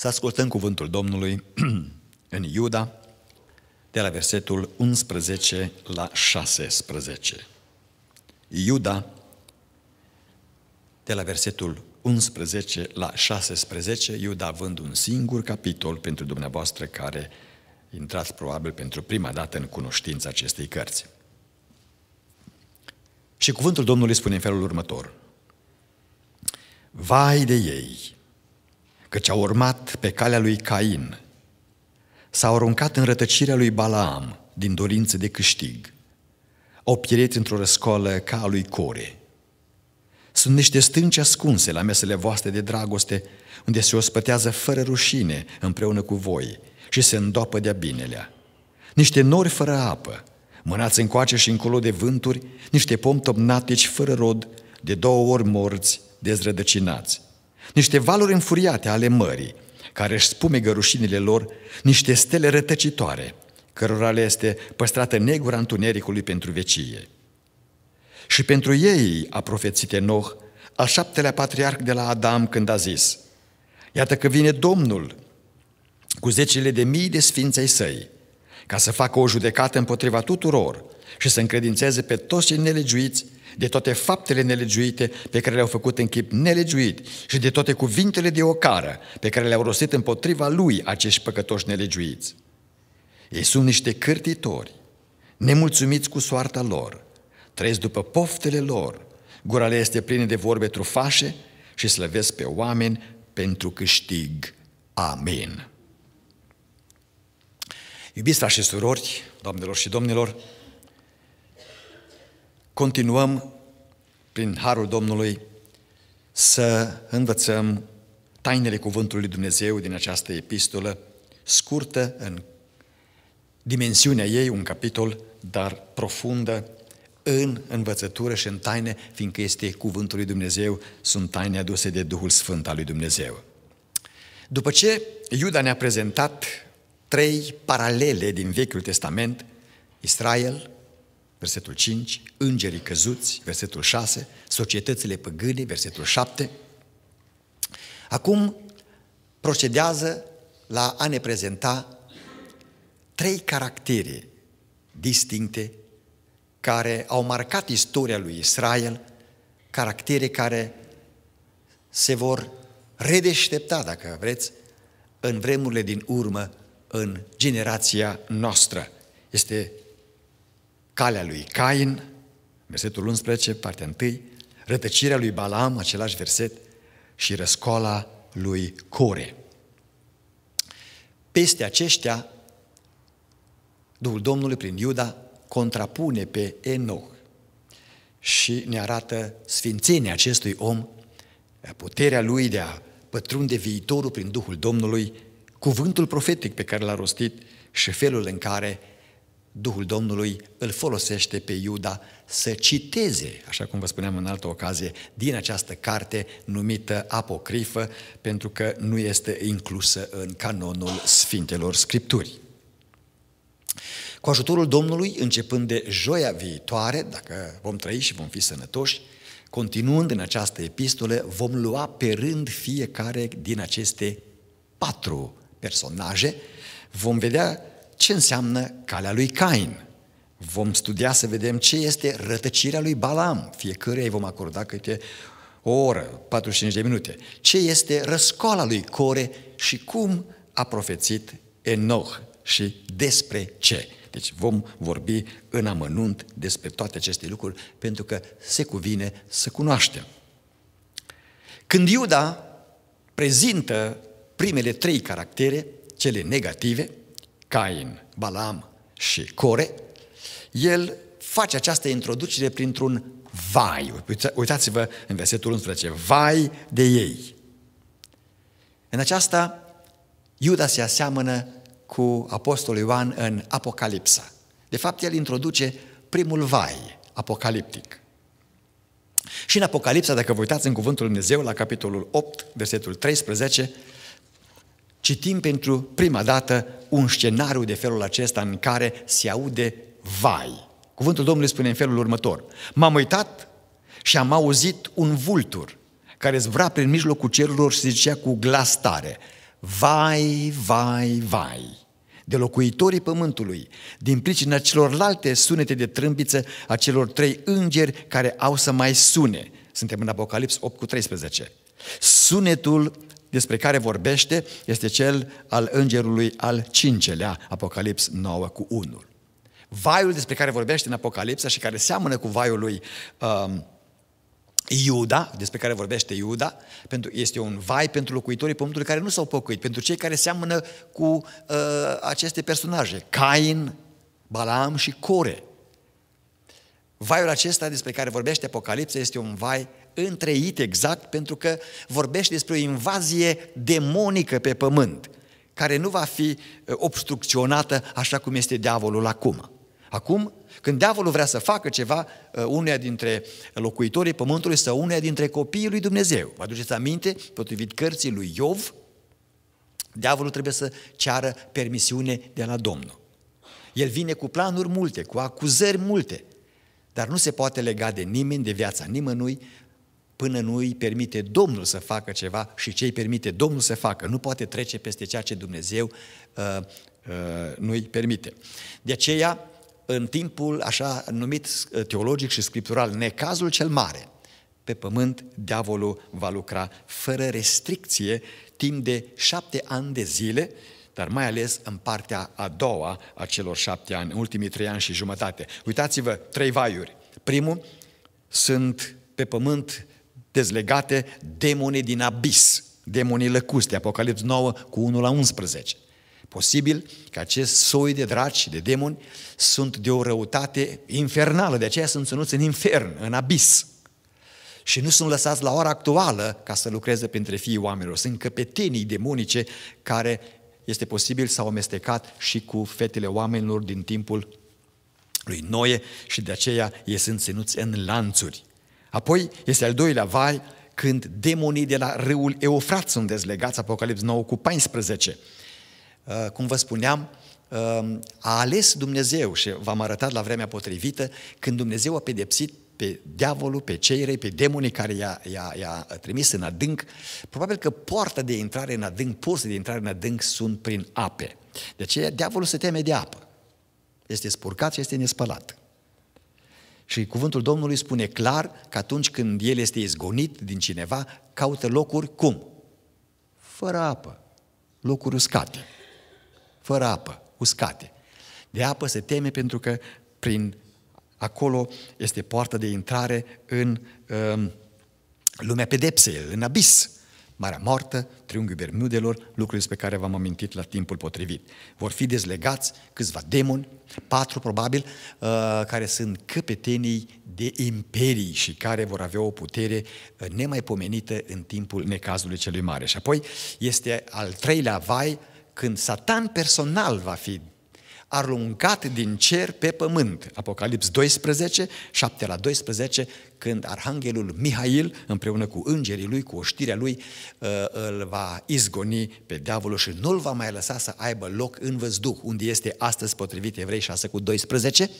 Să ascultăm cuvântul Domnului în Iuda, de la versetul 11 la 16. Iuda, de la versetul 11 la 16, Iuda având un singur capitol pentru dumneavoastră care intrați probabil pentru prima dată în cunoștința acestei cărți. Și cuvântul Domnului spune în felul următor. Vai de ei, căci a urmat pe calea lui Cain. S-a aruncat în rătăcirea lui Balaam din dorință de câștig. Au pierit într-o răscoală ca a lui Core. Sunt niște stânci ascunse la mesele voastre de dragoste, unde se ospătează fără rușine împreună cu voi și se îndoapă de-a binelea. Niște nori fără apă, mânați încoace și încolo de vânturi, niște pomi tomnatici fără rod, de două ori morți, dezrădăcinați niște valuri înfuriate ale mării, care își spume gărușinile lor, niște stele rătăcitoare, cărora le este păstrată negura întunericului pentru vecie. Și pentru ei a profețit Enoch, al șaptelea patriarh de la Adam, când a zis, Iată că vine Domnul cu zecile de mii de sfinței săi, ca să facă o judecată împotriva tuturor și să încredințeze pe toți cei nelegiuiți de toate faptele nelegiuite pe care le-au făcut în chip nelegiuit și de toate cuvintele de ocară pe care le-au rostit împotriva lui acești păcătoși nelegiuiți. Ei sunt niște cârtitori, nemulțumiți cu soarta lor, trăiesc după poftele lor, gura le este plină de vorbe trufașe și slăvesc pe oameni pentru câștig. Amin. Iubiți frași și surori, doamnelor și domnilor, continuăm prin harul Domnului să învățăm tainele Cuvântului Dumnezeu din această epistolă, scurtă în dimensiunea ei, un capitol, dar profundă în învățătură și în taine, fiindcă este Cuvântul lui Dumnezeu, sunt taine aduse de Duhul Sfânt al lui Dumnezeu. După ce Iuda ne-a prezentat trei paralele din Vechiul Testament, Israel, versetul 5, îngerii căzuți, versetul 6, societățile păgâne, versetul 7. Acum procedează la a ne prezenta trei caractere distincte care au marcat istoria lui Israel, caractere care se vor redeștepta, dacă vreți, în vremurile din urmă, în generația noastră. Este calea lui Cain, versetul 11, partea 1, rătăcirea lui Balaam, același verset, și răscoala lui Core. Peste aceștia, Duhul Domnului prin Iuda contrapune pe Enoch și ne arată sfințenia acestui om, puterea lui de a pătrunde viitorul prin Duhul Domnului, cuvântul profetic pe care l-a rostit și felul în care Duhul Domnului îl folosește pe Iuda să citeze, așa cum vă spuneam în altă ocazie, din această carte numită apocrifă, pentru că nu este inclusă în canonul Sfintelor Scripturi. Cu ajutorul Domnului, începând de joia viitoare, dacă vom trăi și vom fi sănătoși, continuând în această epistole, vom lua pe rând fiecare din aceste patru personaje, vom vedea ce înseamnă calea lui Cain. Vom studia să vedem ce este rătăcirea lui Balam, fiecare îi vom acorda câte o oră, 45 de minute. Ce este răscoala lui Core și cum a profețit Enoch și despre ce. Deci vom vorbi în amănunt despre toate aceste lucruri pentru că se cuvine să cunoaștem. Când Iuda prezintă primele trei caractere, cele negative, Cain, Balam și Core, el face această introducere printr-un vai. Uitați-vă în versetul 11, vai de ei. În aceasta, Iuda se aseamănă cu Apostolul Ioan în Apocalipsa. De fapt, el introduce primul vai apocaliptic. Și în Apocalipsa, dacă vă uitați în Cuvântul Dumnezeu, la capitolul 8, versetul 13, citim pentru prima dată un scenariu de felul acesta în care se aude vai. Cuvântul Domnului spune în felul următor. M-am uitat și am auzit un vultur care zbra prin mijlocul cerurilor și zicea cu glas tare, vai, vai, vai de locuitorii pământului, din pricina celorlalte sunete de trâmbiță a celor trei îngeri care au să mai sune. Suntem în Apocalips 8 cu 13. Sunetul despre care vorbește este cel al îngerului al cincelea, Apocalips 9 cu 1. Vaiul despre care vorbește în Apocalipsa și care seamănă cu vaiul lui um, Iuda, despre care vorbește Iuda, pentru, este un vai pentru locuitorii pământului care nu s-au păcuit, pentru cei care seamănă cu uh, aceste personaje, Cain, Balaam și Core. Vaiul acesta despre care vorbește Apocalipsa este un vai întreit exact pentru că vorbește despre o invazie demonică pe pământ, care nu va fi uh, obstrucționată așa cum este diavolul acum. Acum, când diavolul vrea să facă ceva, uh, unul dintre locuitorii pământului sau unul dintre copiii lui Dumnezeu. Vă aduceți aminte, potrivit cărții lui Iov, diavolul trebuie să ceară permisiune de la Domnul. El vine cu planuri multe, cu acuzări multe, dar nu se poate lega de nimeni, de viața nimănui, până nu îi permite Domnul să facă ceva și ce îi permite Domnul să facă. Nu poate trece peste ceea ce Dumnezeu uh, uh, nu îi permite. De aceea, în timpul așa numit uh, teologic și scriptural, necazul cel mare, pe pământ diavolul va lucra fără restricție timp de șapte ani de zile, dar mai ales în partea a doua a celor șapte ani, ultimii trei ani și jumătate. Uitați-vă, trei vaiuri. Primul, sunt pe pământ dezlegate demonii din abis, demonii lăcuste, Apocalips 9 cu 1 la 11. Posibil că acest soi de draci și de demoni sunt de o răutate infernală, de aceea sunt ținuți în infern, în abis. Și nu sunt lăsați la ora actuală ca să lucreze printre fiii oamenilor. Sunt căpetenii demonice care este posibil s-au amestecat și cu fetele oamenilor din timpul lui Noe și de aceea ei sunt ținuți în lanțuri. Apoi este al doilea val când demonii de la râul Eufrat sunt dezlegați, Apocalips 9 cu 14. Uh, cum vă spuneam, uh, a ales Dumnezeu și v-am arătat la vremea potrivită când Dumnezeu a pedepsit pe diavolul, pe cei răi, pe demonii care i-a, i-a, i-a trimis în adânc. Probabil că poarta de intrare în adânc, porțile de intrare în adânc sunt prin ape. De aceea diavolul se teme de apă. Este spurcat și este nespălat. Și cuvântul Domnului spune clar că atunci când el este izgonit din cineva, caută locuri cum? Fără apă. Locuri uscate. Fără apă, uscate. De apă se teme pentru că prin acolo este poarta de intrare în um, lumea pedepsei, în abis. Marea Moartă, Triunghiul Bermudelor, lucruri despre care v-am amintit la timpul potrivit. Vor fi dezlegați câțiva demoni, patru probabil, uh, care sunt căpetenii de imperii și care vor avea o putere uh, nemaipomenită în timpul necazului celui mare. Și apoi este al treilea vai, când Satan personal va fi aruncat din cer pe pământ. Apocalips 12, 7 la 12, când arhanghelul Mihail, împreună cu îngerii lui, cu oștirea lui, uh, îl va izgoni pe diavolul și nu-l va mai lăsa să aibă loc în văzduh, unde este astăzi potrivit Evrei 6 cu 12.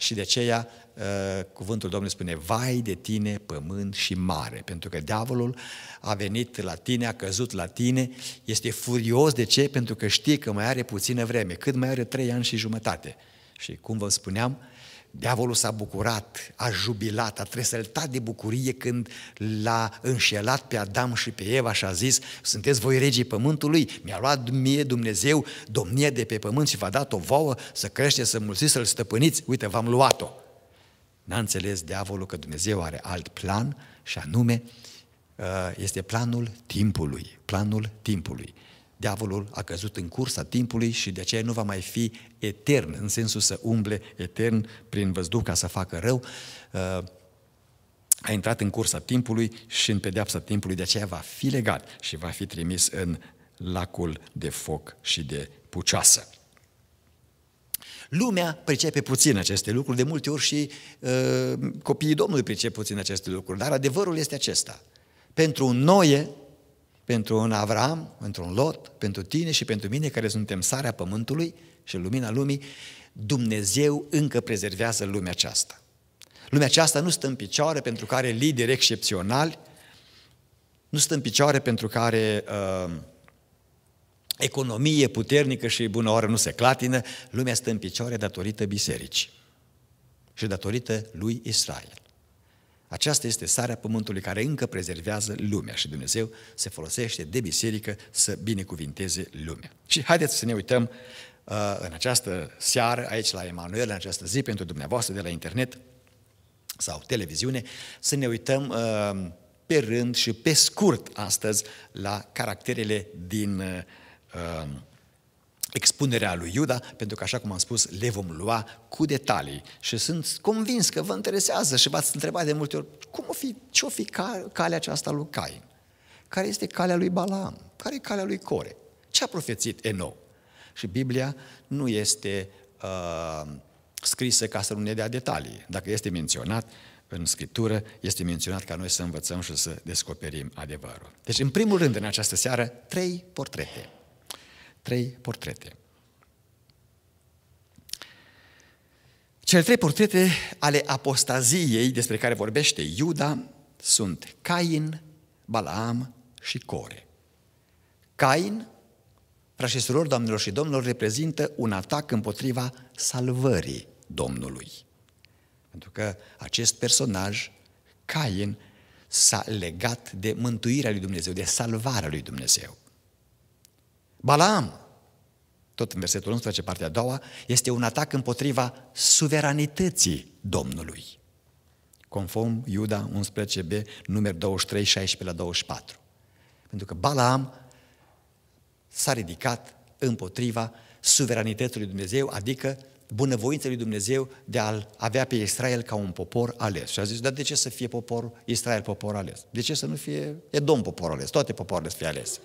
Și de aceea uh, cuvântul Domnului spune, vai de tine pământ și mare, pentru că diavolul a venit la tine, a căzut la tine, este furios, de ce? Pentru că știe că mai are puțină vreme, cât mai are trei ani și jumătate. Și cum vă spuneam, Diavolul s-a bucurat, a jubilat, a tresăltat de bucurie când l-a înșelat pe Adam și pe Eva și a zis, sunteți voi regii pământului, mi-a luat mie Dumnezeu domnie de pe pământ și v-a dat o vouă să crește, să mulțiți, să-l stăpâniți, uite, v-am luat-o. N-a înțeles diavolul că Dumnezeu are alt plan și anume uh, este planul timpului, planul timpului diavolul a căzut în cursa timpului și de aceea nu va mai fi etern, în sensul să umble etern prin văzduh ca să facă rău, uh, a intrat în cursa timpului și în pedeapsa timpului, de aceea va fi legat și va fi trimis în lacul de foc și de pucioasă. Lumea pricepe puțin aceste lucruri, de multe ori și uh, copiii Domnului pricep puțin aceste lucruri, dar adevărul este acesta. Pentru un Noe, pentru un Avram, pentru un Lot, pentru tine și pentru mine care suntem sarea pământului și lumina lumii, Dumnezeu încă prezervează lumea aceasta. Lumea aceasta nu stă în picioare pentru care lideri excepționali, nu stă în picioare pentru care uh, economie puternică și bună oră nu se clatină, lumea stă în picioare datorită bisericii și datorită lui Israel. Aceasta este sarea pământului care încă prezervează lumea și Dumnezeu se folosește de biserică să binecuvinteze lumea. Și haideți să ne uităm uh, în această seară, aici la Emanuel, în această zi pentru dumneavoastră de la internet sau televiziune, să ne uităm uh, pe rând și pe scurt astăzi la caracterele din uh, uh expunerea lui Iuda, pentru că, așa cum am spus, le vom lua cu detalii. Și sunt convins că vă interesează și v-ați întrebat de multe ori cum o fi, ce o fi calea aceasta lui Cain? Care este calea lui Balaam? Care e calea lui Core? Ce a profețit Eno? Și Biblia nu este uh, scrisă ca să nu ne dea detalii. Dacă este menționat în Scriptură, este menționat ca noi să învățăm și să descoperim adevărul. Deci, în primul rând, în această seară, trei portrete trei portrete. Cele trei portrete ale apostaziei despre care vorbește Iuda sunt Cain, Balaam și Core. Cain, frați doamnelor și domnilor, reprezintă un atac împotriva salvării Domnului. Pentru că acest personaj, Cain, s-a legat de mântuirea lui Dumnezeu, de salvarea lui Dumnezeu. Balaam, tot în versetul 11, partea a doua, este un atac împotriva suveranității Domnului. Conform Iuda 11b, numer 23, 16 la 24. Pentru că Balaam s-a ridicat împotriva suveranității lui Dumnezeu, adică bunăvoința lui Dumnezeu de a avea pe Israel ca un popor ales. Și a zis, dar de ce să fie popor Israel popor ales? De ce să nu fie Edom popor ales? Toate poporile să fie alese.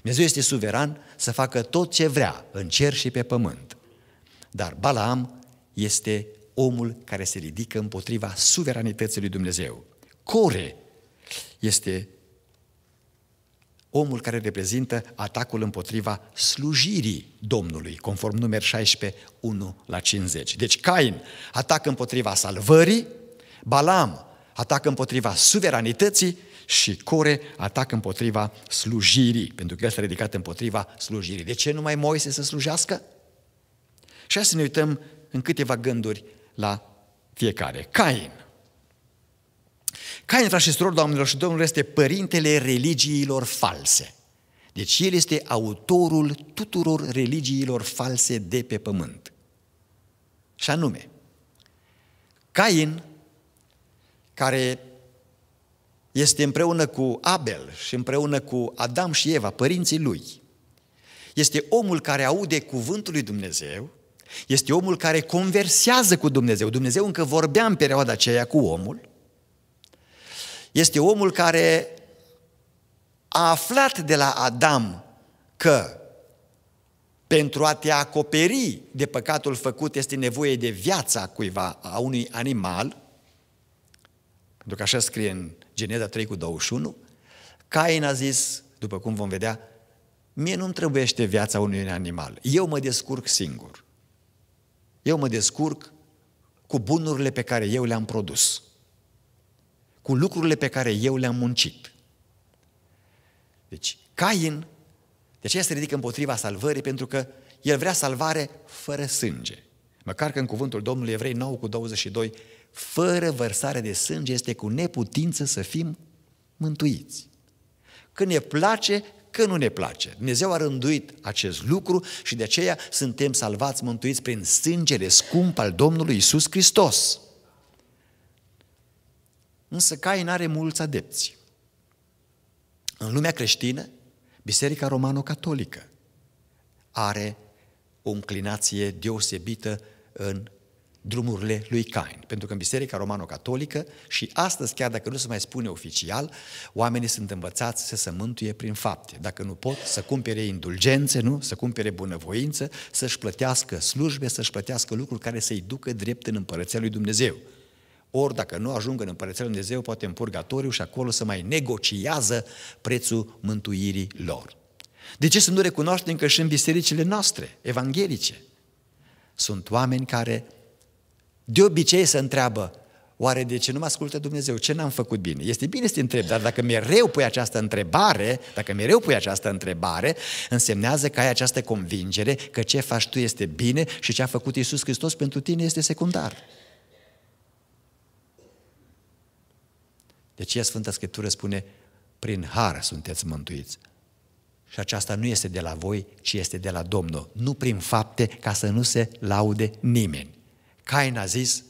Dumnezeu este suveran să facă tot ce vrea în cer și pe pământ. Dar Balaam este omul care se ridică împotriva suveranității lui Dumnezeu. Core este omul care reprezintă atacul împotriva slujirii Domnului, conform numer 16, 1 la 50. Deci Cain atacă împotriva salvării, Balaam atacă împotriva suveranității și Core atac împotriva slujirii, pentru că el s-a ridicat împotriva slujirii. De ce numai Moise să slujească? Și hai să ne uităm în câteva gânduri la fiecare. Cain. Cain, frate și surori, doamnelor și domnilor, este părintele religiilor false. Deci el este autorul tuturor religiilor false de pe pământ. Și anume, Cain, care este împreună cu Abel și împreună cu Adam și Eva, părinții lui. Este omul care aude cuvântul lui Dumnezeu, este omul care conversează cu Dumnezeu. Dumnezeu încă vorbea în perioada aceea cu omul. Este omul care a aflat de la Adam că pentru a te acoperi de păcatul făcut este nevoie de viața cuiva, a unui animal, pentru că așa scrie în Geneza 3 cu 21, Cain a zis, după cum vom vedea, mie nu-mi trebuiește viața unui animal, eu mă descurc singur. Eu mă descurc cu bunurile pe care eu le-am produs, cu lucrurile pe care eu le-am muncit. Deci, Cain, de aceea se ridică împotriva salvării, pentru că el vrea salvare fără sânge. Măcar că în cuvântul Domnului Evrei 9 cu 22 fără vărsare de sânge este cu neputință să fim mântuiți. Când ne place, că nu ne place. Dumnezeu a rânduit acest lucru și de aceea suntem salvați, mântuiți prin sângele scump al Domnului Isus Hristos. Însă Cain are mulți adepți. În lumea creștină, Biserica Romano-Catolică are o înclinație deosebită în drumurile lui Cain. Pentru că în Biserica Romano-Catolică și astăzi, chiar dacă nu se mai spune oficial, oamenii sunt învățați să se mântuie prin fapte. Dacă nu pot, să cumpere indulgențe, nu? Să cumpere bunăvoință, să-și plătească slujbe, să-și plătească lucruri care să-i ducă drept în Împărăția lui Dumnezeu. Ori dacă nu ajung în Împărăția Lui Dumnezeu, poate în purgatoriu și acolo să mai negociază prețul mântuirii lor. De ce să nu recunoaștem că și în bisericile noastre, evanghelice, sunt oameni care de obicei se întreabă, oare de ce nu mă ascultă Dumnezeu? Ce n-am făcut bine? Este bine să te întreb, dar dacă mereu pui această întrebare, dacă mereu pui această întrebare, însemnează că ai această convingere că ce faci tu este bine și ce a făcut Iisus Hristos pentru tine este secundar. Deci ea Sfânta Scriptură spune, prin har sunteți mântuiți. Și aceasta nu este de la voi, ci este de la Domnul. Nu prin fapte, ca să nu se laude nimeni. Cain a zis,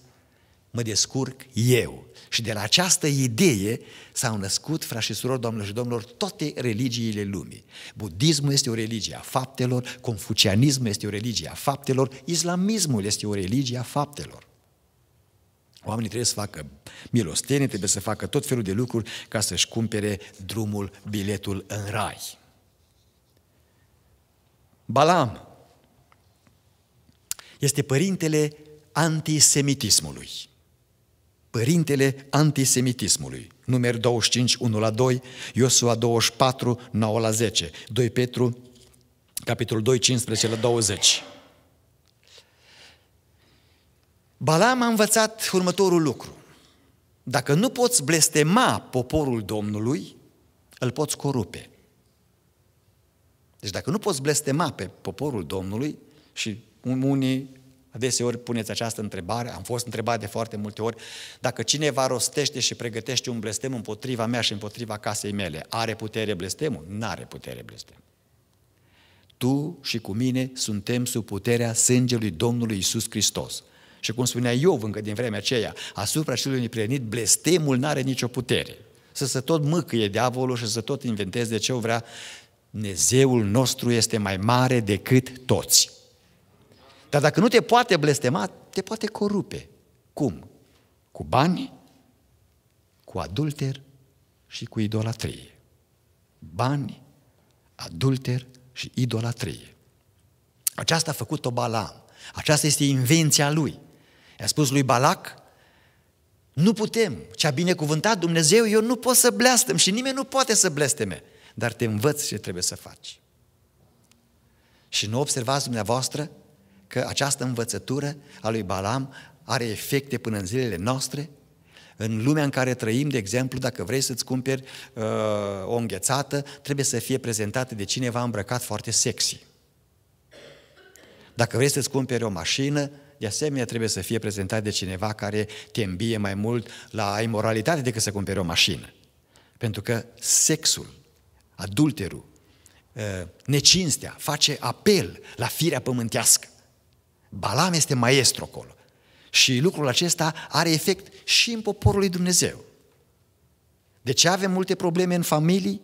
mă descurc eu. Și de la această idee s-au născut, frași și surori, doamnelor și domnilor, toate religiile lumii. Budismul este o religie a faptelor, confucianismul este o religie a faptelor, islamismul este o religie a faptelor. Oamenii trebuie să facă milostenie, trebuie să facă tot felul de lucruri ca să-și cumpere drumul, biletul în rai. Balam este părintele antisemitismului. Părintele antisemitismului. Numeri 25, 1 la 2, Iosua 24, 9 la 10, 2 Petru, capitolul 2, 15 la 20. Balam a învățat următorul lucru. Dacă nu poți blestema poporul Domnului, îl poți corupe. Deci dacă nu poți blestema pe poporul Domnului și unii Adeseori puneți această întrebare, am fost întrebat de foarte multe ori, dacă cineva rostește și pregătește un blestem împotriva mea și împotriva casei mele, are putere blestemul? N-are putere blestemul. Tu și cu mine suntem sub puterea sângelui Domnului Isus Hristos. Și cum spunea eu încă din vremea aceea, asupra celui neprihănit, blestemul n-are nicio putere. Să se tot mâcăie diavolul și să tot inventeze ce vrea. Nezeul nostru este mai mare decât toți. Dar dacă nu te poate blestema, te poate corupe. Cum? Cu bani, cu adulter și cu idolatrie. Bani, adulter și idolatrie. Aceasta a făcut-o Balaam. Aceasta este invenția lui. I-a spus lui Balac, nu putem, ce a binecuvântat Dumnezeu, eu nu pot să blestem și nimeni nu poate să blesteme, dar te învăț ce trebuie să faci. Și nu observați dumneavoastră că această învățătură a lui Balam are efecte până în zilele noastre? În lumea în care trăim, de exemplu, dacă vrei să-ți cumperi uh, o înghețată, trebuie să fie prezentată de cineva îmbrăcat foarte sexy. Dacă vrei să-ți cumperi o mașină, de asemenea trebuie să fie prezentat de cineva care te îmbie mai mult la imoralitate decât să cumperi o mașină. Pentru că sexul, adulterul, uh, necinstea, face apel la firea pământească. Balam este maestru acolo. Și lucrul acesta are efect și în poporul lui Dumnezeu. De ce avem multe probleme în familii?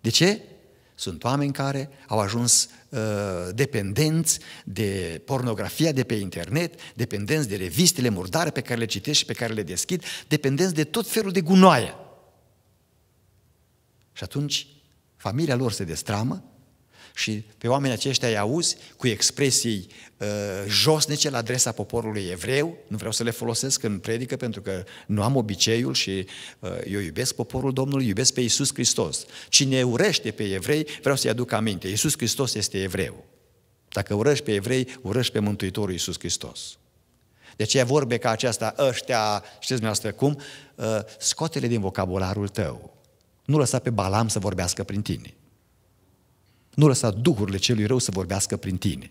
De ce? Sunt oameni care au ajuns uh, dependenți de pornografia de pe internet, dependenți de revistele murdare pe care le citești și pe care le deschid, dependenți de tot felul de gunoaie. Și atunci familia lor se destramă, și pe oamenii aceștia îi auzi cu expresii uh, josnice la adresa poporului evreu. Nu vreau să le folosesc în predică pentru că nu am obiceiul și uh, eu iubesc poporul Domnului, iubesc pe Iisus Hristos. Cine urește pe evrei, vreau să-i aduc aminte. Iisus Hristos este evreu. Dacă urăști pe evrei, urăști pe Mântuitorul Iisus Hristos. De aceea vorbe ca aceasta, ăștia, știți dumneavoastră cum, uh, scoate-le din vocabularul tău. Nu lăsa pe Balam să vorbească prin tine. Nu lăsa duhurile celui rău să vorbească prin tine.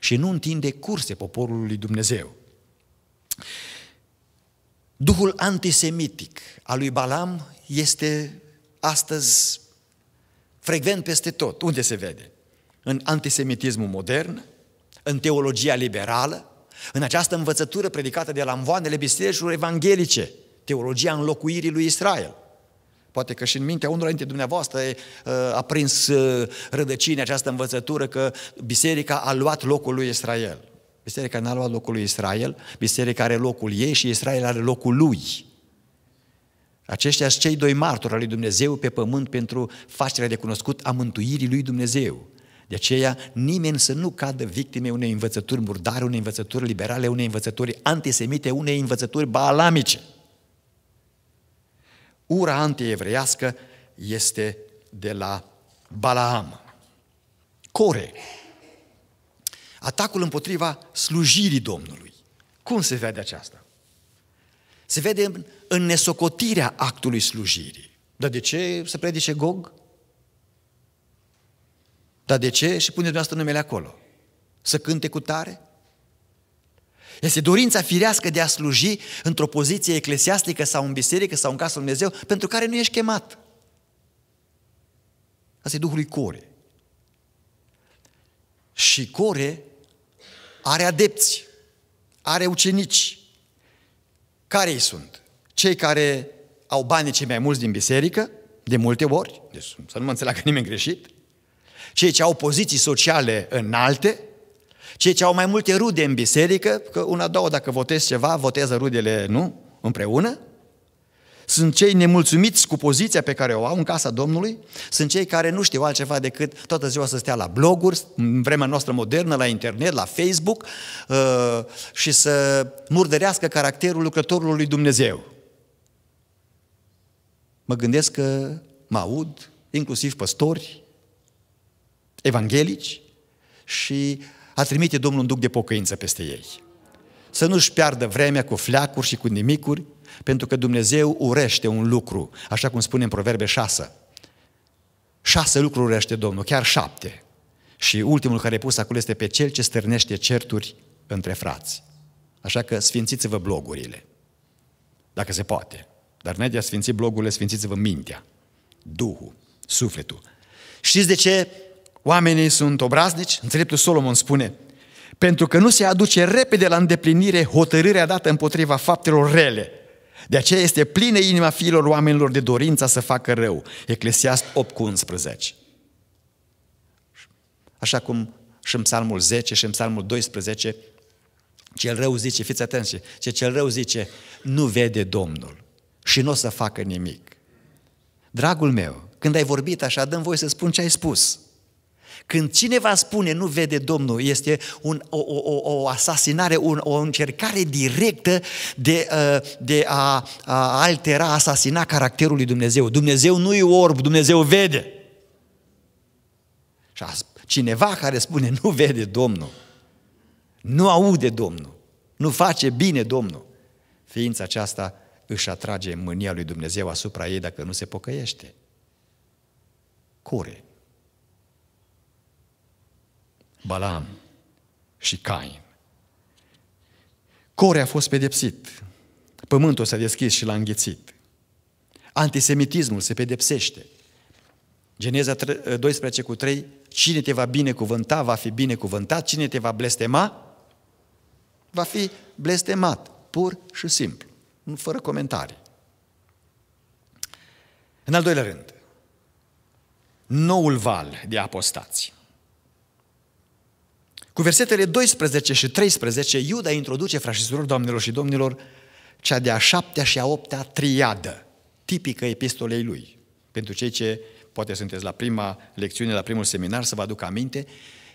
Și nu întinde curse poporului Dumnezeu. Duhul antisemitic al lui Balam este astăzi frecvent peste tot. Unde se vede? În antisemitismul modern, în teologia liberală, în această învățătură predicată de la învoanele bisericilor evanghelice, teologia înlocuirii lui Israel. Poate că și în mintea unor dintre dumneavoastră ă, a prins ă, rădăcini această învățătură că biserica a luat locul lui Israel. Biserica n-a luat locul lui Israel, biserica are locul ei și Israel are locul lui. Aceștia sunt cei doi martori al lui Dumnezeu pe pământ pentru facerea de cunoscut a mântuirii lui Dumnezeu. De aceea, nimeni să nu cadă victime unei învățături murdare, unei învățături liberale, unei învățături antisemite, unei învățături balamice. Ura antievreiască este de la Balaam. Core. Atacul împotriva slujirii Domnului. Cum se vede aceasta? Se vede în, în nesocotirea actului slujirii. Dar de ce se predice Gog? Dar de ce și pune dumneavoastră numele acolo? Să cânte cu tare? Este dorința firească de a sluji într-o poziție eclesiastică sau în biserică sau în casa lui Dumnezeu pentru care nu ești chemat. Asta e Duhul Core. Și Core are adepți, are ucenici. Care ei sunt? Cei care au banii cei mai mulți din biserică, de multe ori, deci să nu mă înțeleagă nimeni greșit, cei ce au poziții sociale înalte, cei ce au mai multe rude în biserică, că una, două, dacă votez ceva, votează rudele, nu? Împreună. Sunt cei nemulțumiți cu poziția pe care o au în casa Domnului, sunt cei care nu știu altceva decât toată ziua să stea la bloguri, în vremea noastră modernă, la internet, la Facebook uh, și să murdărească caracterul lucrătorului lui Dumnezeu. Mă gândesc că mă aud, inclusiv păstori, evanghelici, și a trimite Domnul un duc de pocăință peste ei. Să nu-și piardă vremea cu fleacuri și cu nimicuri, pentru că Dumnezeu urește un lucru, așa cum spune în Proverbe 6. Șase lucruri urește Domnul, chiar șapte. Și ultimul care e pus acolo este pe cel ce stârnește certuri între frați. Așa că sfințiți-vă blogurile, dacă se poate. Dar înainte de a sfinți blogurile, sfințiți-vă mintea, duhul, sufletul. Știți de ce Oamenii sunt obraznici, înțeleptul Solomon spune, pentru că nu se aduce repede la îndeplinire hotărârea dată împotriva faptelor rele. De aceea este plină inima fiilor oamenilor de dorința să facă rău. Eclesiast 8 cu 11. Așa cum și în psalmul 10 și în psalmul 12, cel rău zice, fiți atenți, ce cel rău zice, nu vede Domnul și nu o să facă nimic. Dragul meu, când ai vorbit așa, dăm voie să spun ce ai spus. Când cineva spune nu vede Domnul, este un, o, o, o asasinare, un, o încercare directă de, uh, de a, a altera, asasina caracterul lui Dumnezeu. Dumnezeu nu e orb, Dumnezeu vede. Și cineva care spune nu vede Domnul, nu aude Domnul, nu face bine Domnul, ființa aceasta își atrage mânia lui Dumnezeu asupra ei dacă nu se pocăiește. Cure. Balam și Cain. Core a fost pedepsit. Pământul s-a deschis și l-a înghețit. Antisemitismul se pedepsește. Geneza 12 cu 3, cine te va binecuvânta, va fi binecuvântat, cine te va blestema, va fi blestemat, pur și simplu, fără comentarii. În al doilea rând, noul val de apostații. Cu versetele 12 și 13, Iuda introduce, frașisuror, doamnelor și domnilor, cea de-a șaptea și a optea triadă, tipică epistolei lui. Pentru cei ce poate sunteți la prima lecțiune, la primul seminar, să vă aduc aminte,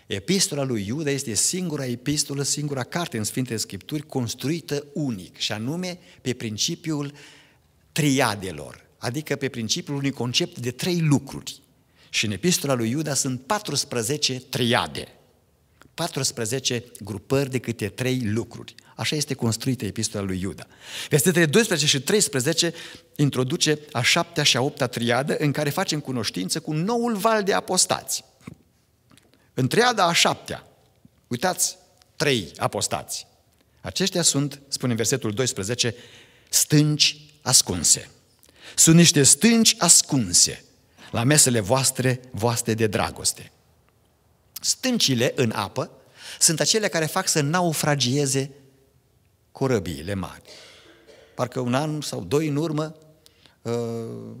epistola lui Iuda este singura epistolă, singura carte în Sfinte Scripturi construită unic, și anume pe principiul triadelor, adică pe principiul unui concept de trei lucruri. Și în epistola lui Iuda sunt 14 triade – 14 grupări de câte 3 lucruri. Așa este construită epistola lui Iuda. Versetele 12 și 13 introduce a șaptea și a opta triadă în care facem cunoștință cu noul val de apostați. În triada a șaptea, uitați, trei apostați. Aceștia sunt, spune versetul 12, stânci ascunse. Sunt niște stânci ascunse la mesele voastre, voastre de dragoste. Stâncile în apă sunt acele care fac să naufragieze corăbiile mari. Parcă un an sau doi în urmă, ă,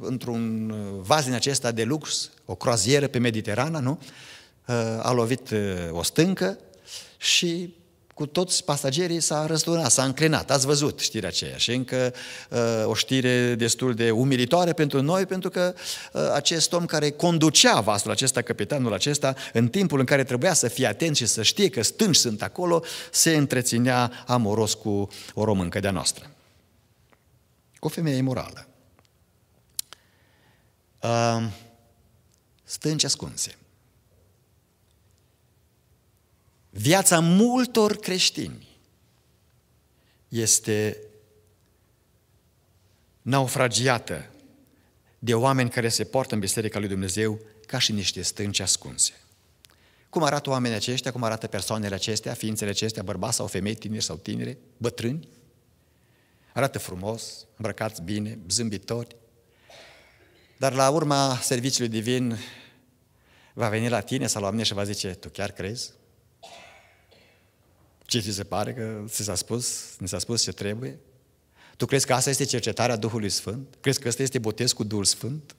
într-un vas din acesta de lux, o croazieră pe Mediterana, nu? Ă, a lovit ă, o stâncă și cu toți pasagerii s-a răsturnat, s-a înclinat. Ați văzut știrea aceea și încă uh, o știre destul de umilitoare pentru noi, pentru că uh, acest om care conducea vasul acesta, capitanul acesta, în timpul în care trebuia să fie atent și să știe că stânci sunt acolo, se întreținea amoros cu o româncă de-a noastră. o femeie imorală. Uh, stânci ascunse. Viața multor creștini este naufragiată de oameni care se poartă în Biserica lui Dumnezeu ca și niște stânci ascunse. Cum arată oamenii aceștia, cum arată persoanele acestea, ființele acestea, bărbați sau femei, tineri sau tinere, bătrâni? Arată frumos, îmbrăcați bine, zâmbitori, dar la urma serviciului divin va veni la tine sau la mine și va zice, tu chiar crezi? Ce ți se pare că ți s-a spus, ni s-a spus ce trebuie? Tu crezi că asta este cercetarea Duhului Sfânt? Crezi că asta este botez cu Duhul Sfânt?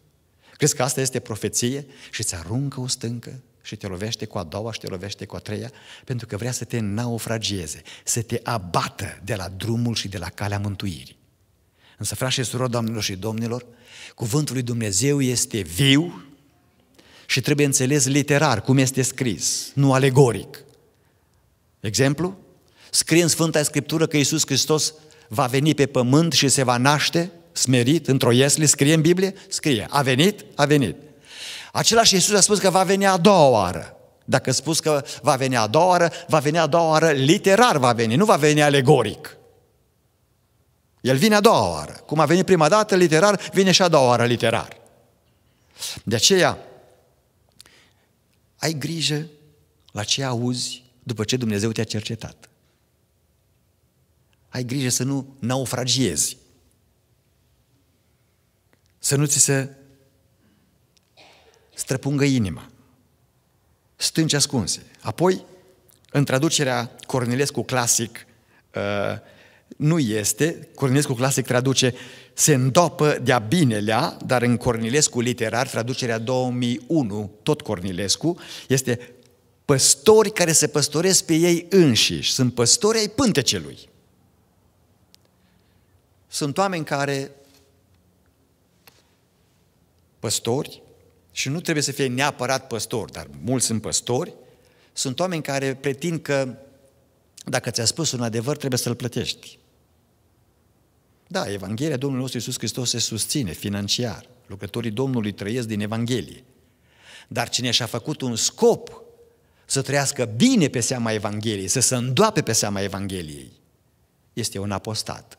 Crezi că asta este profeție? Și îți aruncă o stâncă și te lovește cu a doua și te lovește cu a treia, pentru că vrea să te naufragieze, să te abată de la drumul și de la calea mântuirii. Însă, frați și surori, doamnelor și domnilor, cuvântul lui Dumnezeu este viu și trebuie înțeles literar, cum este scris, nu alegoric. Exemplu? Scrie în Sfânta Scriptură că Iisus Hristos va veni pe pământ și se va naște smerit, într-o iesli scrie în Biblie? Scrie. A venit? A venit. Același Iisus a spus că va veni a doua oară. Dacă spus că va veni a doua oară, va veni a doua oară literar va veni, nu va veni alegoric. El vine a doua oară. Cum a venit prima dată literar, vine și a doua oară literar. De aceea, ai grijă la ce auzi, după ce Dumnezeu te-a cercetat. Ai grijă să nu naufragiezi. Să nu ți se străpungă inima. Stânci ascunse. Apoi, în traducerea Cornilescu clasic, uh, nu este, Cornilescu clasic traduce se îndopă de-a binelea, dar în Cornilescu literar, traducerea 2001, tot Cornilescu, este păstori care se păstoresc pe ei înșiși, sunt păstori ai pântecelui. Sunt oameni care păstori și nu trebuie să fie neapărat păstori, dar mulți sunt păstori, sunt oameni care pretind că dacă ți-a spus un adevăr, trebuie să-l plătești. Da, Evanghelia Domnului nostru Iisus Hristos se susține financiar. Lucrătorii Domnului trăiesc din Evanghelie. Dar cine și-a făcut un scop să trăiască bine pe seama Evangheliei, să se îndoape pe seama Evangheliei, este un apostat.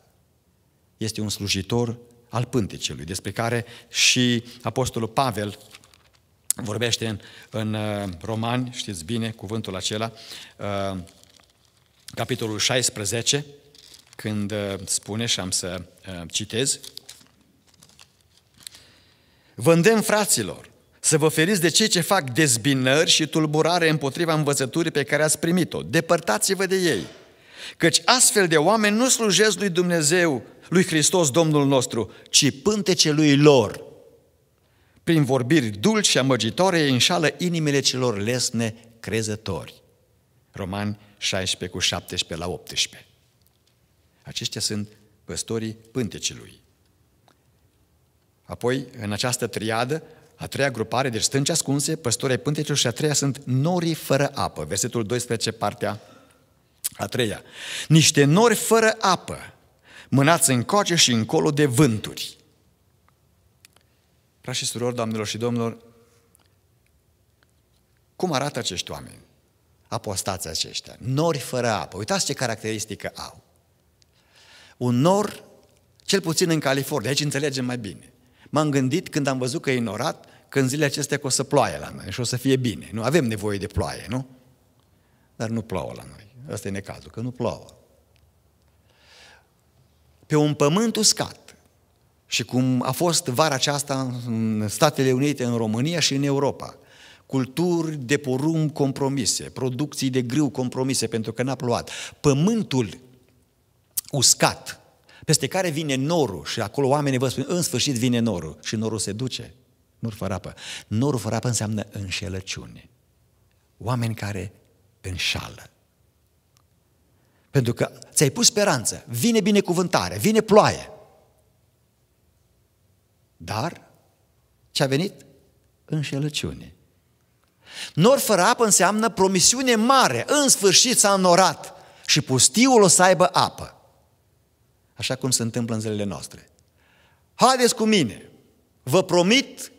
Este un slujitor al pântecelui, despre care și Apostolul Pavel vorbește în, în uh, Romani, știți bine cuvântul acela, uh, capitolul 16, când uh, spune, și am să citez, Vândem fraților, să vă feriți de cei ce fac dezbinări și tulburare împotriva învățăturii pe care ați primit-o. Depărtați-vă de ei. Căci astfel de oameni nu slujesc lui Dumnezeu, lui Hristos Domnul nostru, ci pântecelui lor. Prin vorbiri dulci și amăgitoare înșală inimile celor lesne crezători. Romani 16 cu 17 la 18. Aceștia sunt păstorii pântecelui. Apoi, în această triadă, a treia grupare, deci stânci ascunse, păstorii pântecilor și a treia sunt norii fără apă. Versetul 12, partea a treia. Niște nori fără apă, mânați încoace și încolo de vânturi. Frați și surori, doamnelor și domnilor, cum arată acești oameni? Apostați aceștia, nori fără apă. Uitați ce caracteristică au. Un nor, cel puțin în California, aici înțelegem mai bine. M-am gândit când am văzut că e norat, că în zilele acestea că o să ploaie la noi și o să fie bine. Nu avem nevoie de ploaie, nu? Dar nu plouă la noi. Asta e necazul, că nu plouă. Pe un pământ uscat și cum a fost vara aceasta în Statele Unite, în România și în Europa, culturi de porumb compromise, producții de grâu compromise pentru că n-a plouat. Pământul uscat, peste care vine norul și acolo oamenii vă spun, în sfârșit vine norul și norul se duce. Nor fără apă. Nur fără apă înseamnă înșelăciune. Oameni care înșală. Pentru că ți-ai pus speranță, vine binecuvântare, vine ploaie. Dar ce a venit? Înșelăciune. Nor fără apă înseamnă promisiune mare, în sfârșit s-a înorat și pustiul o să aibă apă. Așa cum se întâmplă în zilele noastre. Haideți cu mine, vă promit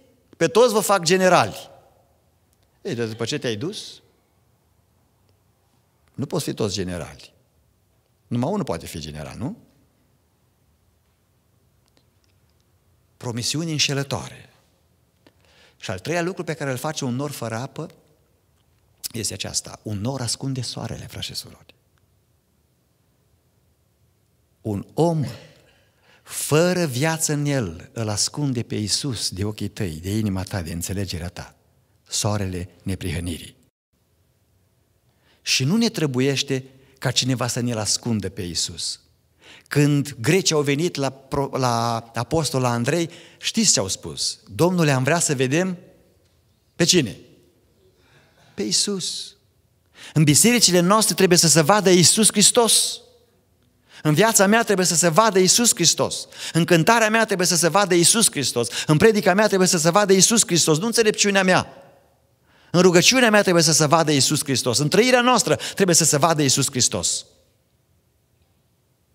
pe toți vă fac generali. Ei, dar după ce te-ai dus, nu poți fi toți generali. Numai unul poate fi general, nu? Promisiuni înșelătoare. Și al treia lucru pe care îl face un nor fără apă este aceasta. Un nor ascunde soarele, frate și surori. Un om fără viață în el, îl ascunde pe Iisus de ochii tăi, de inima ta, de înțelegerea ta, soarele neprihănirii. Și nu ne trebuiește ca cineva să ne-l ascundă pe Iisus. Când grecii au venit la, la apostolul Andrei, știți ce au spus? Domnule, am vrea să vedem pe cine? Pe Iisus. În bisericile noastre trebuie să se vadă Iisus Hristos. În viața mea trebuie să se vadă Isus Hristos. În cântarea mea trebuie să se vadă Isus Hristos. În predica mea trebuie să se vadă Isus Hristos, nu înțelepciunea mea. În rugăciunea mea trebuie să se vadă Isus Hristos. În trăirea noastră trebuie să se vadă Isus Hristos.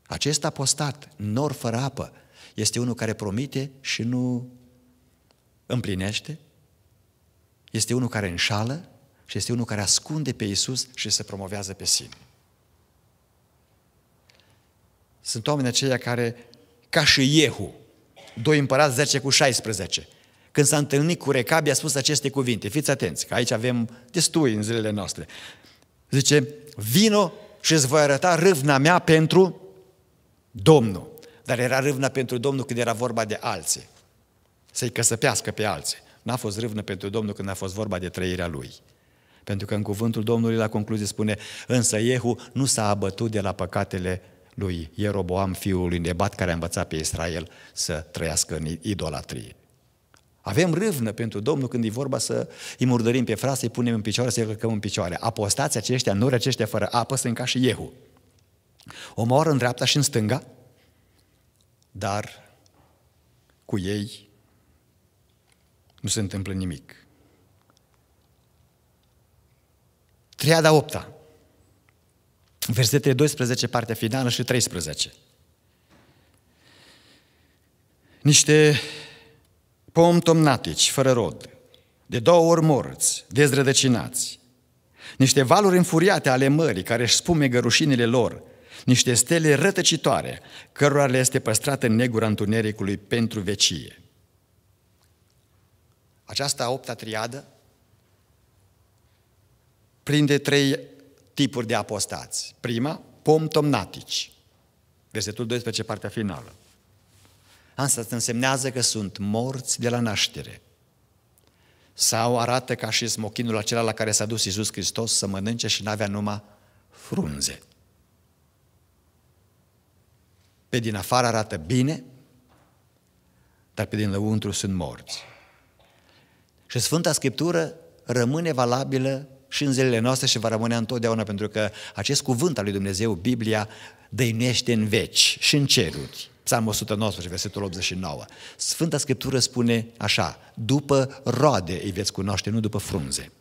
Acest apostat, nor fără apă, este unul care promite și nu împlinește, este unul care înșală și este unul care ascunde pe Isus și se promovează pe sine sunt oamenii aceia care, ca și Iehu, doi împărați 10 cu 16, când s-a întâlnit cu Recabi, a spus aceste cuvinte. Fiți atenți, că aici avem destui în zilele noastre. Zice, vino și îți voi arăta râvna mea pentru Domnul. Dar era râvna pentru Domnul când era vorba de alții. Să-i căsăpească pe alții. N-a fost râvnă pentru Domnul când a fost vorba de trăirea lui. Pentru că în cuvântul Domnului la concluzie spune, însă Iehu nu s-a abătut de la păcatele lui Ieroboam, fiul lui Nebat, care a învățat pe Israel să trăiască în idolatrie. Avem râvnă pentru Domnul când e vorba să îi murdărim pe frate, să-i punem în picioare, să-i călcăm în picioare. Apostați aceștia, nori aceștia fără apă, sunt ca și O Omoară în dreapta și în stânga, dar cu ei nu se întâmplă nimic. Triada opta versetele 12, partea finală și 13. Niște pom tomnatici, fără rod, de două ori morți, dezrădăcinați, niște valuri înfuriate ale mării care își spumegă rușinile lor, niște stele rătăcitoare, cărora le este păstrată negura întunericului pentru vecie. Aceasta a opta triadă prinde trei tipuri de apostați. Prima, pomtomnatici. Versetul 12, partea finală. Asta însemnează că sunt morți de la naștere. Sau arată ca și smochinul acela la care s-a dus Iisus Hristos să mănânce și n-avea numai frunze. Pe din afară arată bine, dar pe din lăuntru sunt morți. Și Sfânta Scriptură rămâne valabilă și în zilele noastre și va rămâne întotdeauna, pentru că acest cuvânt al lui Dumnezeu, Biblia, dăinește în veci și în ceruri. Psalmul 119, versetul 89. Sfânta Scriptură spune așa, după roade îi veți cunoaște, nu după frunze.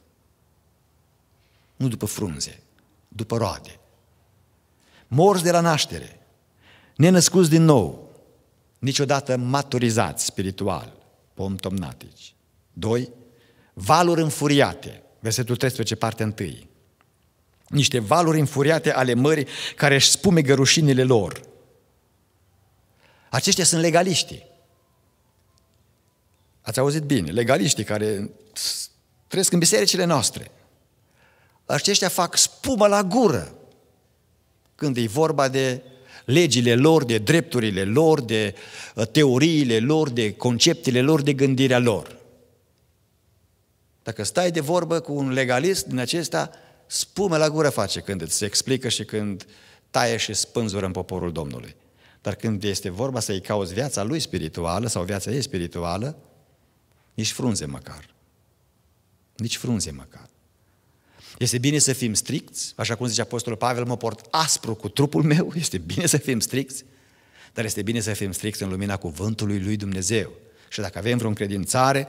Nu după frunze, după roade. Morți de la naștere, nenăscuți din nou, niciodată maturizați spiritual, pomtomnatici. Doi. Valuri înfuriate – versetul 13, parte 1. Niște valuri înfuriate ale mării care își spume gărușinile lor. Aceștia sunt legaliștii. Ați auzit bine, legaliștii care trăiesc în bisericile noastre. Aceștia fac spumă la gură când e vorba de legile lor, de drepturile lor, de uh, teoriile lor, de conceptele lor, de gândirea lor. Dacă stai de vorbă cu un legalist din acesta, spume la gură face când îți explică și când taie și spânzură în poporul Domnului. Dar când este vorba să-i cauți viața lui spirituală sau viața ei spirituală, nici frunze măcar. Nici frunze măcar. Este bine să fim stricți, așa cum zice Apostolul Pavel, mă port aspru cu trupul meu, este bine să fim stricți, dar este bine să fim stricți în lumina cuvântului lui Dumnezeu. Și dacă avem vreo încredințare,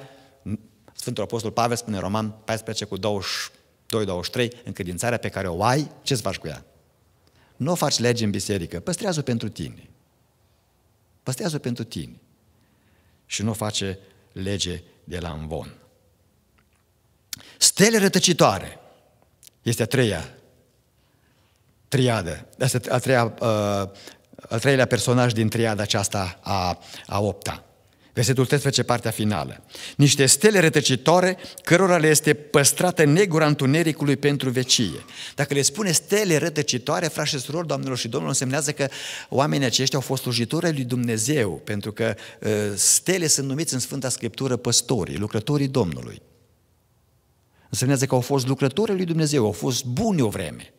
Sfântul Apostol Pavel spune în Roman 14 cu 22-23, încredințarea pe care o ai, ce să faci cu ea? Nu o faci lege în biserică, păstrează-o pentru tine. Păstrează-o pentru tine. Și nu o face lege de la învon. Stele rătăcitoare este a treia triadă, este a treia, a, uh, a treilea personaj din triada aceasta a, a opta. Versetul 13, partea finală. Niște stele rătăcitoare cărora le este păstrată negura întunericului pentru vecie. Dacă le spune stele rătăcitoare, frașe și doamnelor și domnilor, însemnează că oamenii aceștia au fost slujitori lui Dumnezeu, pentru că ă, stele sunt numiți în Sfânta Scriptură păstorii, lucrătorii Domnului. Însemnează că au fost lucrători lui Dumnezeu, au fost buni o vreme,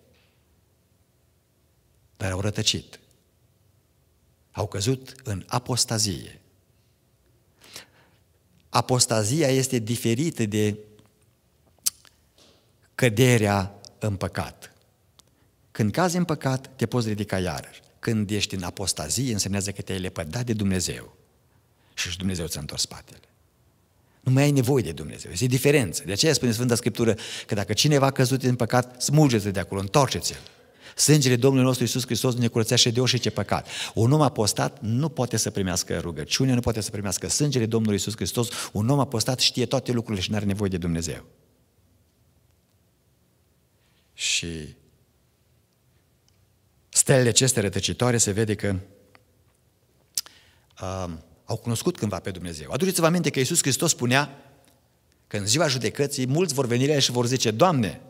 dar au rătăcit. Au căzut în apostazie apostazia este diferită de căderea în păcat. Când cazi în păcat, te poți ridica iarăși. Când ești în apostazie, însemnează că te-ai lepădat de Dumnezeu. Și și Dumnezeu ți-a întors spatele. Nu mai ai nevoie de Dumnezeu. Este diferență. De aceea spune Sfânta Scriptură că dacă cineva a căzut în păcat, smulgeți-l de acolo, întorceți-l. Sângele Domnului nostru Iisus Hristos ne curățește de orice păcat. Un om apostat nu poate să primească rugăciune, nu poate să primească sângele Domnului Iisus Hristos. Un om apostat știe toate lucrurile și nu are nevoie de Dumnezeu. Și stelele acestea rătăcitoare se vede că um, au cunoscut cândva pe Dumnezeu. Aduceți-vă aminte că Iisus Hristos spunea că în ziua judecății mulți vor veni la el și vor zice, Doamne,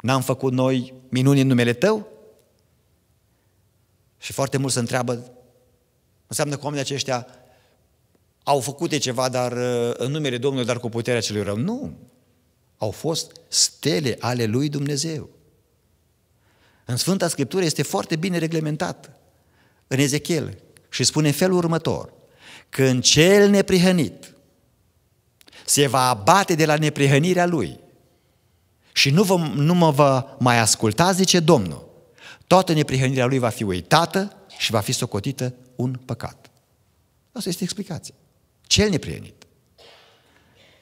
N-am făcut noi minuni în numele Tău? Și foarte mult se întreabă, înseamnă că oamenii aceștia au făcut ceva dar uh, în numele Domnului, dar cu puterea celui rău. Nu! Au fost stele ale lui Dumnezeu. În Sfânta Scriptură este foarte bine reglementat. În Ezechiel. Și spune felul următor. Când cel neprihănit se va abate de la neprihănirea lui, și nu, vă, nu mă va mai asculta, zice Domnul. Toată neprihănirea lui va fi uitată și va fi socotită un păcat. Asta este explicația. Cel neprihănit.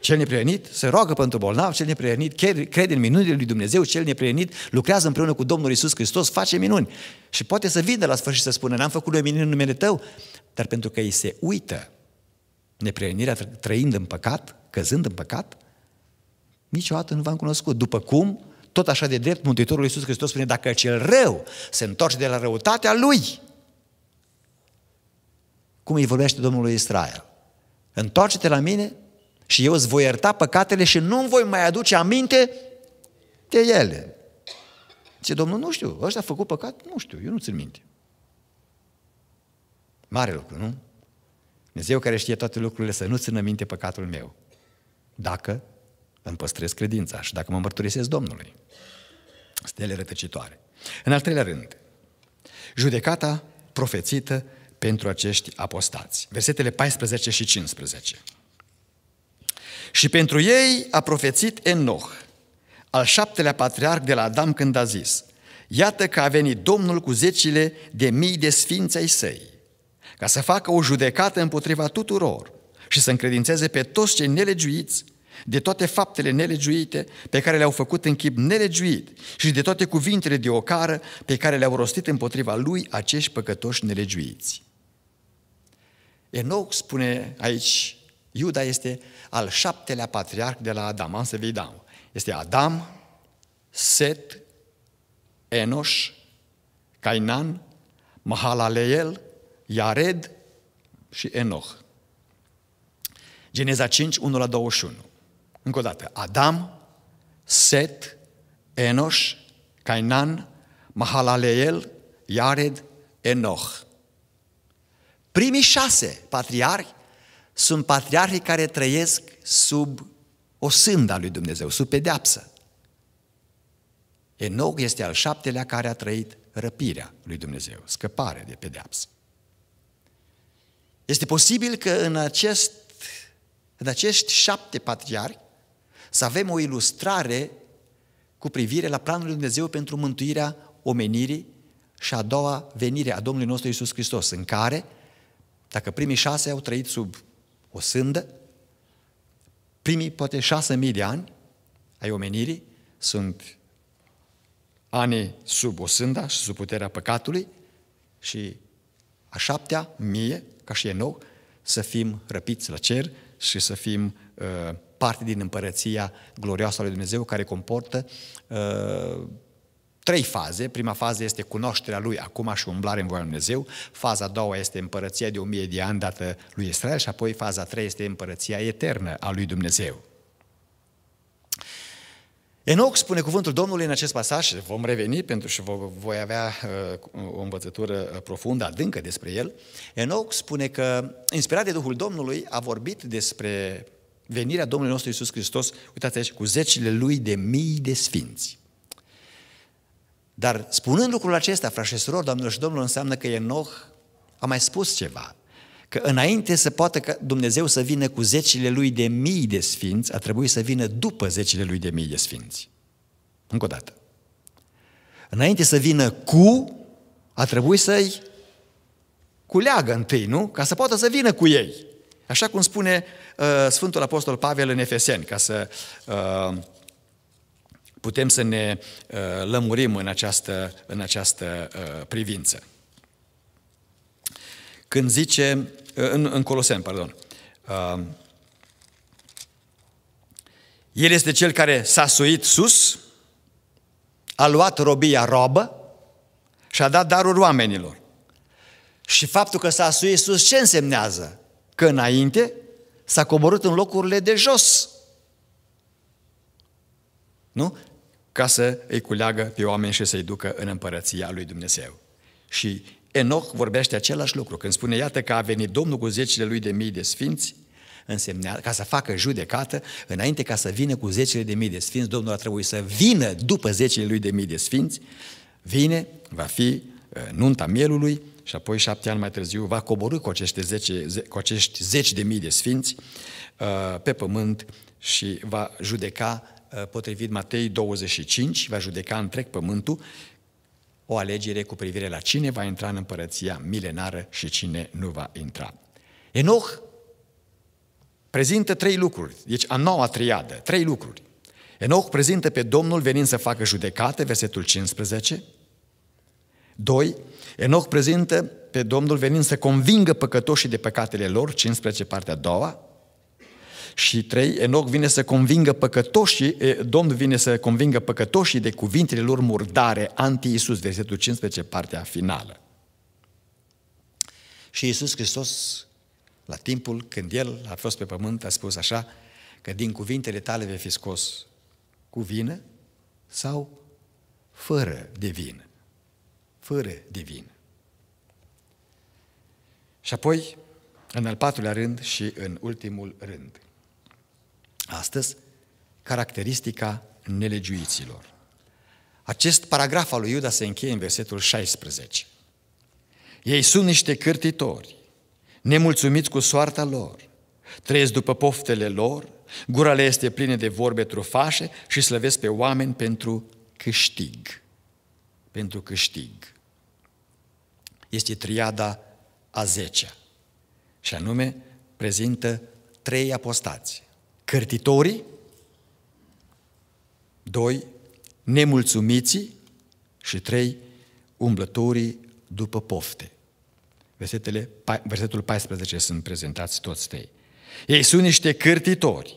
Cel neprihănit se roagă pentru bolnav, cel neprihănit crede în minunile lui Dumnezeu, cel neprihănit lucrează împreună cu Domnul Isus Hristos, face minuni. Și poate să vină la sfârșit să spună, n-am făcut o minuni în numele tău, dar pentru că îi se uită neprihănirea trăind în păcat, căzând în păcat, Niciodată nu v-am cunoscut. După cum, tot așa de drept, Mântuitorul Iisus Hristos spune, dacă cel rău se întoarce de la răutatea lui, cum îi vorbește Domnul Israel, întoarce-te la mine și eu îți voi ierta păcatele și nu voi mai aduce aminte de ele. Ce Domnul, nu știu, ăștia a făcut păcat? Nu știu, eu nu țin minte. Mare lucru, nu? Dumnezeu care știe toate lucrurile să nu țină minte păcatul meu. Dacă îmi păstrez credința și dacă mă mărturisesc Domnului. Stele rătăcitoare. În al treilea rând, judecata profețită pentru acești apostați. Versetele 14 și 15. Și pentru ei a profețit Enoch, al șaptelea patriarh de la Adam când a zis, Iată că a venit Domnul cu zecile de mii de sfinți ai săi, ca să facă o judecată împotriva tuturor și să încredințeze pe toți cei nelegiuiți de toate faptele nelegiuite pe care le-au făcut în chip nelegiuit și de toate cuvintele de ocară pe care le-au rostit împotriva lui acești păcătoși nelegiuiți. Enoch spune aici, Iuda este al șaptelea patriarh de la Adam, am să vei dau. Este Adam, Set, Enoș, Cainan, Mahalaleel, Iared și Enoch. Geneza 5, 1 la 21. Încă o dată. Adam, Set, Enoș, Cainan, Mahalaleel, Iared, Enoch. Primii șase patriarhi sunt patriarhii care trăiesc sub o sânda lui Dumnezeu, sub pedeapsă. Enoch este al șaptelea care a trăit răpirea lui Dumnezeu, scăpare de pedeapsă. Este posibil că în, acest, în acești șapte patriarhi să avem o ilustrare cu privire la planul lui Dumnezeu pentru mântuirea omenirii și a doua venire a Domnului nostru Isus Hristos, în care, dacă primii șase au trăit sub o sândă, primii poate șase mii de ani ai omenirii sunt ani sub o sândă și sub puterea păcatului și a șaptea mie, ca și e nou, să fim răpiți la cer și să fim uh, parte din împărăția glorioasă a lui Dumnezeu care comportă uh, trei faze. Prima fază este cunoașterea lui acum și umblare în voia lui Dumnezeu. Faza a doua este împărăția de o mie de ani dată lui Israel și apoi faza a treia este împărăția eternă a lui Dumnezeu. Enoch spune cuvântul Domnului în acest pasaj, vom reveni pentru și voi avea uh, o învățătură uh, profundă, adâncă despre el. Enoch spune că, inspirat de Duhul Domnului, a vorbit despre venirea Domnului nostru Isus Hristos, uitați aici, cu zecile lui de mii de sfinți. Dar spunând lucrul acesta, frați și doamnelor și domnilor, înseamnă că Enoch a mai spus ceva. Că înainte să poată ca Dumnezeu să vină cu zecile lui de mii de sfinți, a trebuit să vină după zecile lui de mii de sfinți. Încă o dată. Înainte să vină cu, a trebuit să-i culeagă întâi, nu? Ca să poată să vină cu ei. Așa cum spune uh, Sfântul Apostol Pavel în Efeseni, ca să uh, putem să ne uh, lămurim în această, în această uh, privință. Când zice, uh, în, în Coloseni, pardon, uh, el este cel care s-a suit sus, a luat robia robă și a dat darul oamenilor. Și faptul că s-a suit sus, ce însemnează? Că înainte s-a coborât în locurile de jos. Nu? Ca să îi culeagă pe oameni și să-i ducă în împărăția lui Dumnezeu. Și Enoch vorbește același lucru. Când spune, iată că a venit Domnul cu zecile lui de mii de sfinți, însemnea, ca să facă judecată, înainte ca să vină cu zecile de mii de sfinți, Domnul a trebuit să vină după zecile lui de mii de sfinți, vine, va fi uh, nunta mielului, și apoi șapte ani mai târziu va coborâ cu, aceste zece, cu acești zeci de mii de sfinți uh, pe pământ și va judeca uh, potrivit Matei 25, va judeca întreg pământul o alegere cu privire la cine va intra în împărăția milenară și cine nu va intra. Enoch prezintă trei lucruri, deci a noua triadă, trei lucruri. Enoch prezintă pe Domnul venind să facă judecate, versetul 15. 2. Enoch prezintă pe Domnul venind să convingă păcătoșii de păcatele lor, 15 partea a doua, și 3, Enoch vine să convingă păcătoșii, Domnul vine să convingă păcătoșii de cuvintele lor murdare, anti-Iisus, versetul 15, partea finală. Și Iisus Hristos, la timpul când El a fost pe pământ, a spus așa, că din cuvintele tale vei fi scos cu vină sau fără de vină fără divin. Și apoi, în al patrulea rând și în ultimul rând, astăzi, caracteristica nelegiuiților. Acest paragraf al lui Iuda se încheie în versetul 16. Ei sunt niște cârtitori, nemulțumiți cu soarta lor, trăiesc după poftele lor, gura le este plină de vorbe trufașe și slăvesc pe oameni pentru câștig. Pentru câștig este triada a zecea. Și anume, prezintă trei apostați. Cârtitorii, doi, nemulțumiții și trei, umblătorii după pofte. Versetele, versetul 14 sunt prezentați toți trei. Ei sunt niște cârtitori.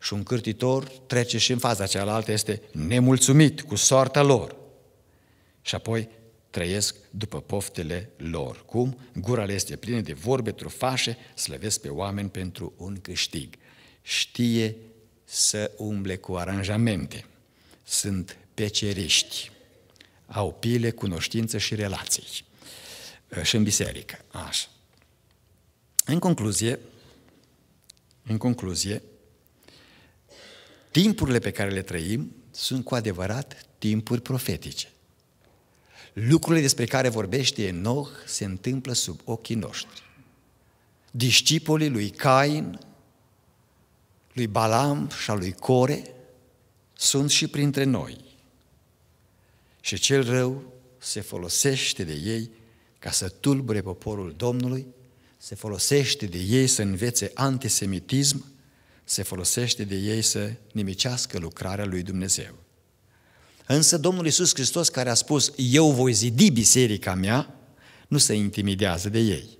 Și un cârtitor trece și în faza cealaltă, este nemulțumit cu soarta lor și apoi trăiesc după poftele lor. Cum? Gura le este plină de vorbe trufașe, slăvesc pe oameni pentru un câștig. Știe să umble cu aranjamente. Sunt peceriști. Au pile, cunoștință și relații. Ă, și în biserică. Așa. În concluzie, în concluzie, timpurile pe care le trăim sunt cu adevărat timpuri profetice lucrurile despre care vorbește Enoch se întâmplă sub ochii noștri. Discipolii lui Cain, lui Balam și a lui Core sunt și printre noi. Și cel rău se folosește de ei ca să tulbure poporul Domnului, se folosește de ei să învețe antisemitism, se folosește de ei să nimicească lucrarea lui Dumnezeu. Însă Domnul Iisus Hristos care a spus, eu voi zidi biserica mea, nu se intimidează de ei.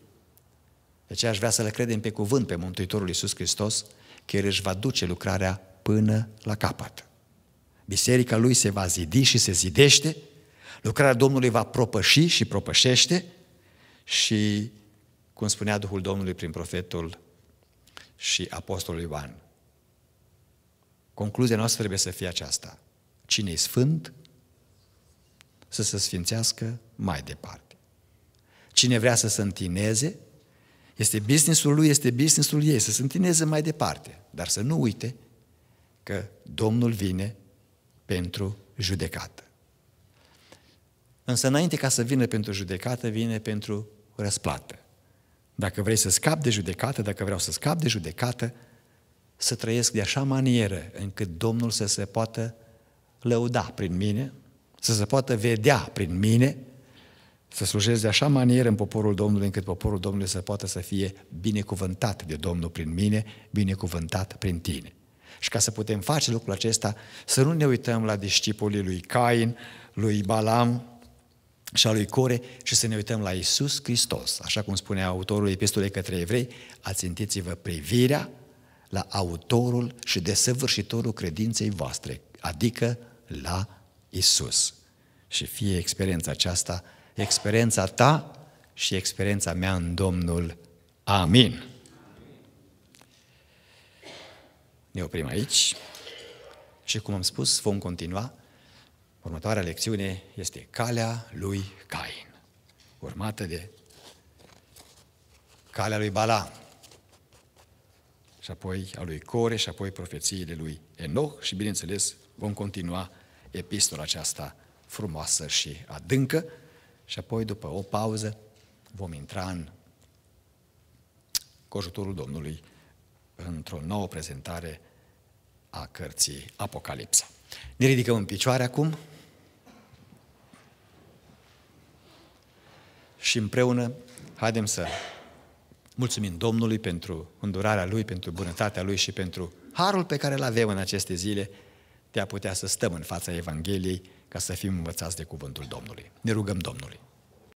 De aceea aș vrea să le credem pe cuvânt pe Mântuitorul Iisus Hristos că El își va duce lucrarea până la capăt. Biserica Lui se va zidi și se zidește, lucrarea Domnului va propăși și propășește și, cum spunea Duhul Domnului prin profetul și apostolul Ioan, concluzia noastră trebuie să fie aceasta cine e sfânt, să se sfințească mai departe. Cine vrea să se întineze, este businessul lui, este businessul ei, să se întineze mai departe, dar să nu uite că Domnul vine pentru judecată. Însă înainte ca să vină pentru judecată, vine pentru răsplată. Dacă vrei să scap de judecată, dacă vreau să scap de judecată, să trăiesc de așa manieră încât Domnul să se poată lăuda prin mine, să se poată vedea prin mine, să slujesc de așa manieră în poporul Domnului, încât poporul Domnului să poată să fie binecuvântat de Domnul prin mine, binecuvântat prin tine. Și ca să putem face lucrul acesta, să nu ne uităm la discipolii lui Cain, lui Balam și a lui Core, și să ne uităm la Isus Hristos. Așa cum spune autorul epistolei către evrei, ațintiți-vă privirea la autorul și desăvârșitorul credinței voastre, adică la Isus. Și fie experiența aceasta, experiența ta și experiența mea în Domnul. Amin. Ne oprim aici și, cum am spus, vom continua. Următoarea lecțiune este Calea lui Cain, urmată de Calea lui Bala, și apoi a lui Core și apoi profețiile lui Enoch și, bineînțeles, vom continua epistola aceasta frumoasă și adâncă și apoi după o pauză vom intra în cojutorul Domnului într-o nouă prezentare a cărții Apocalipsa. Ne ridicăm în picioare acum și împreună haidem să mulțumim Domnului pentru îndurarea Lui, pentru bunătatea Lui și pentru harul pe care îl avem în aceste zile – de a putea să stăm în fața Evangheliei ca să fim învățați de cuvântul Domnului. Ne rugăm Domnului.